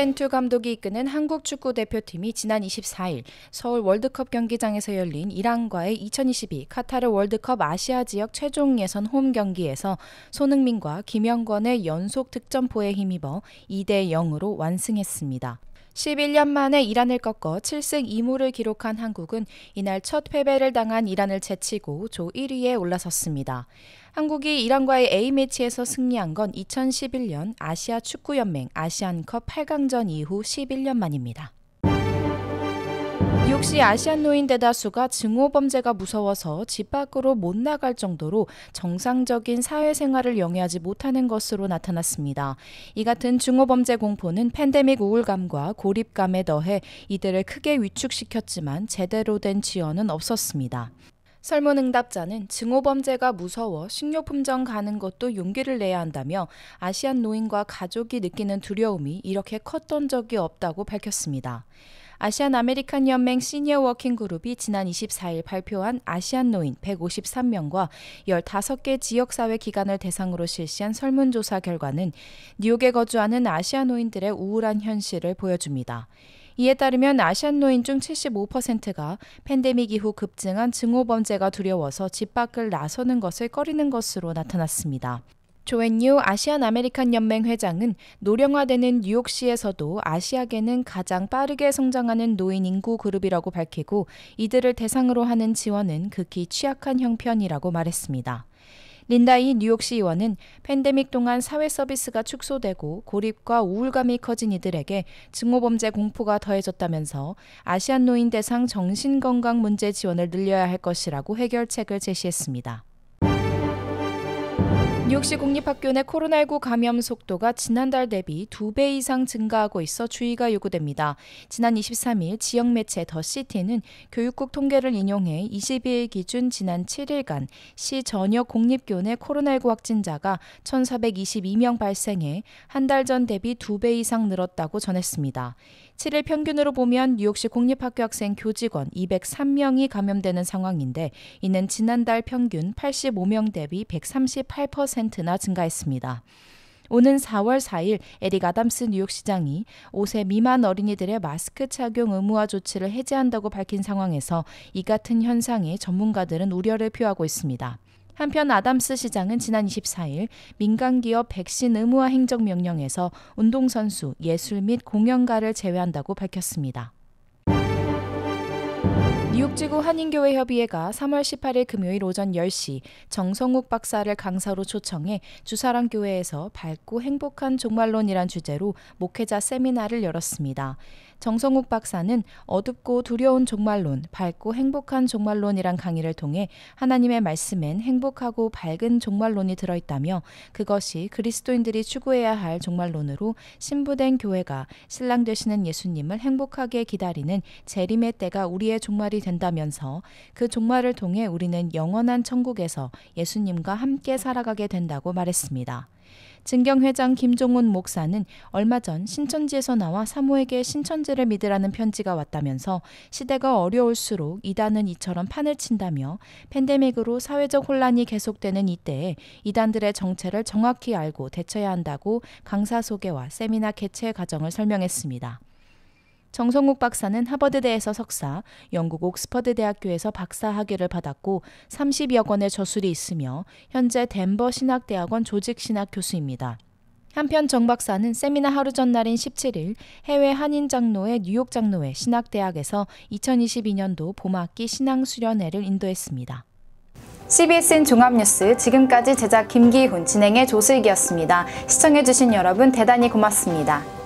벤투 감독이 이끄는 한국 축구 대표팀이 지난 24일 서울 월드컵 경기장에서 열린 이란과의 2022 카타르 월드컵 아시아 지역 최종 예선 홈 경기에서 손흥민과 김영권의 연속 득점포에 힘입어 2대 0으로 완승했습니다. 11년 만에 이란을 꺾어 7승 2무를 기록한 한국은 이날 첫 패배를 당한 이란을 제치고 조 1위에 올라섰습니다. 한국이 이란과의 A매치에서 승리한 건 2011년 아시아 축구연맹 아시안컵 8강전 이후 11년 만입니다. 역시 아시안 노인 대다수가 증오 범죄가 무서워서 집 밖으로 못 나갈 정도로 정상적인 사회생활을 영위하지 못하는 것으로 나타났습니다. 이 같은 증오 범죄 공포는 팬데믹 우울감과 고립감에 더해 이들을 크게 위축시켰지만 제대로 된 지원은 없었습니다. 설문응답자는 증오범죄가 무서워 식료품점 가는 것도 용기를 내야 한다며 아시안 노인과 가족이 느끼는 두려움이 이렇게 컸던 적이 없다고 밝혔습니다. 아시안 아메리칸 연맹 시니어 워킹 그룹이 지난 24일 발표한 아시안 노인 153명과 15개 지역사회 기관을 대상으로 실시한 설문조사 결과는 뉴욕에 거주하는 아시안 노인들의 우울한 현실을 보여줍니다. 이에 따르면 아시안 노인 중 75%가 팬데믹 이후 급증한 증오 범죄가 두려워서 집 밖을 나서는 것을 꺼리는 것으로 나타났습니다. 조앤유 아시안 아메리칸 연맹 회장은 노령화되는 뉴욕시에서도 아시아계는 가장 빠르게 성장하는 노인 인구 그룹이라고 밝히고 이들을 대상으로 하는 지원은 극히 취약한 형편이라고 말했습니다. 린다이 뉴욕시 의원은 팬데믹 동안 사회 서비스가 축소되고 고립과 우울감이 커진 이들에게 증오범죄 공포가 더해졌다면서 아시안 노인 대상 정신건강 문제 지원을 늘려야 할 것이라고 해결책을 제시했습니다. 뉴욕시 공립학교 내 코로나19 감염 속도가 지난달 대비 2배 이상 증가하고 있어 주의가 요구됩니다. 지난 23일 지역 매체 더 시티는 교육국 통계를 인용해 22일 기준 지난 7일간 시 전역 공립교 내 코로나19 확진자가 1,422명 발생해 한 달 전 대비 2배 이상 늘었다고 전했습니다. 7일 평균으로 보면 뉴욕시 공립학교 학생 교직원 203명이 감염되는 상황인데 이는 지난달 평균 85명 대비 138% 3나 증가했습니다. 오는 4월 4일 에릭 아담스 뉴욕시장이 5세 미만 어린이들의 마스크 착용 의무화 조치를 해제한다고 밝힌 상황에서 이 같은 현상에 전문가들은 우려를 표하고 있습니다. 한편 아담스 시장은 지난 24일 민간기업 백신 의무화 행정명령에서 운동선수, 예술 및 공연가를 제외한다고 밝혔습니다. 뉴욕지구 한인교회 협의회가 3월 18일 금요일 오전 10시 정성욱 박사를 강사로 초청해 주사랑교회에서 밝고 행복한 종말론이란 주제로 목회자 세미나를 열었습니다. 정성욱 박사는 어둡고 두려운 종말론, 밝고 행복한 종말론이란 강의를 통해 하나님의 말씀엔 행복하고 밝은 종말론이 들어있다며 그것이 그리스도인들이 추구해야 할 종말론으로 신부된 교회가 신랑 되시는 예수님을 행복하게 기다리는 재림의 때가 우리의 종말이 된다 된다면서 그 종말을 통해 우리는 영원한 천국에서 예수님과 함께 살아가게 된다고 말했습니다. 증경회장 김종훈 목사는 얼마 전 신천지에서 나와 사모에게 신천지를 믿으라는 편지가 왔다면서 시대가 어려울수록 이단은 이처럼 판을 친다며 팬데믹으로 사회적 혼란이 계속되는 이때에 이단들의 정체를 정확히 알고 대처해야 한다고 강사 소개와 세미나 개최 과정을 설명했습니다. 정성욱 박사는 하버드대에서 석사, 영국 옥스퍼드 대학교에서 박사 학위를 받았고 30여 권의 저술이 있으며 현재 덴버 신학대학원 조직신학 교수입니다. 한편 정 박사는 세미나 하루 전날인 17일 해외 한인 장로의 뉴욕 장로회 신학대학에서 2022년도 봄학기 신앙 수련회를 인도했습니다. CBSN 종합뉴스 지금까지 제작 김기훈 진행의 조슬기였습니다. 시청해주신 여러분 대단히 고맙습니다.